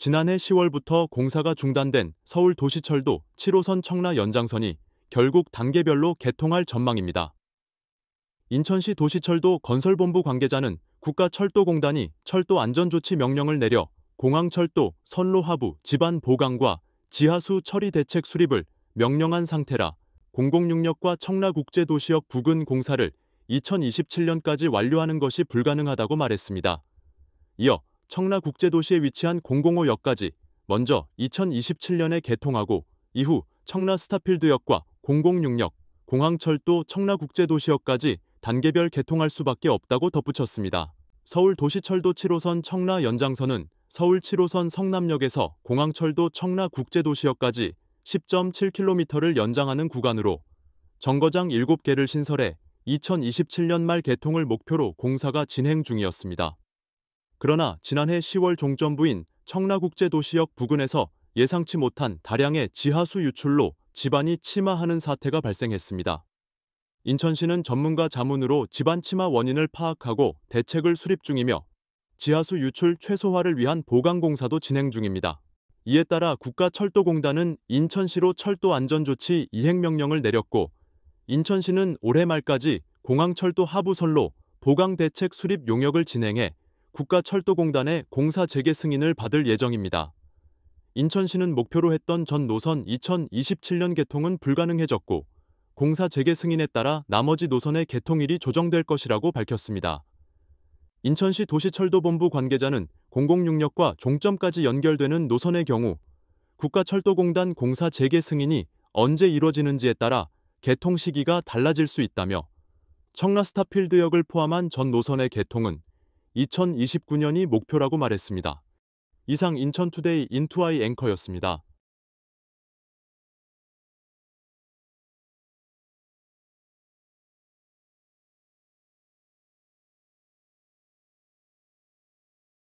지난해 10월부터 공사가 중단된 서울도시철도 7호선 청라 연장선이 결국 단계별로 개통할 전망입니다. 인천시 도시철도 건설본부 관계자는 국가철도공단이 철도 안전조치 명령을 내려 공항철도, 선로하부, 집안 보강과 지하수 처리 대책 수립을 명령한 상태라 공공능력과 청라국제도시역 부근 공사를 2027년까지 완료하는 것이 불가능하다고 말했습니다. 이어 청라국제도시에 위치한 005역까지 먼저 2027년에 개통하고 이후 청라 스타필드역과 006역, 공항철도 청라국제도시역까지 단계별 개통할 수밖에 없다고 덧붙였습니다. 서울도시철도 7호선 청라 연장선은 서울 7호선 성남역에서 공항철도 청라국제도시역까지 10.7km를 연장하는 구간으로 정거장 7개를 신설해 2027년 말 개통을 목표로 공사가 진행 중이었습니다. 그러나 지난해 10월 종전부인 청라국제도시역 부근에서 예상치 못한 다량의 지하수 유출로 집안이 침하하는 사태가 발생했습니다. 인천시는 전문가 자문으로 집안 침하 원인을 파악하고 대책을 수립 중이며 지하수 유출 최소화를 위한 보강공사도 진행 중입니다. 이에 따라 국가철도공단은 인천시로 철도 안전조치 이행명령을 내렸고 인천시는 올해 말까지 공항철도 하부선로 보강대책 수립 용역을 진행해 국가철도공단의 공사 재개 승인을 받을 예정입니다. 인천시는 목표로 했던 전 노선 2027년 개통은 불가능해졌고 공사 재개 승인에 따라 나머지 노선의 개통일이 조정될 것이라고 밝혔습니다. 인천시 도시철도본부 관계자는 공공용역과 종점까지 연결되는 노선의 경우 국가철도공단 공사 재개 승인이 언제 이루어지는지에 따라 개통 시기가 달라질 수 있다며 청라 스타필드역을 포함한 전 노선의 개통은 2029년이 목표라고 말했습니다. 이상 인천투데이 인투아이 앵커였습니다.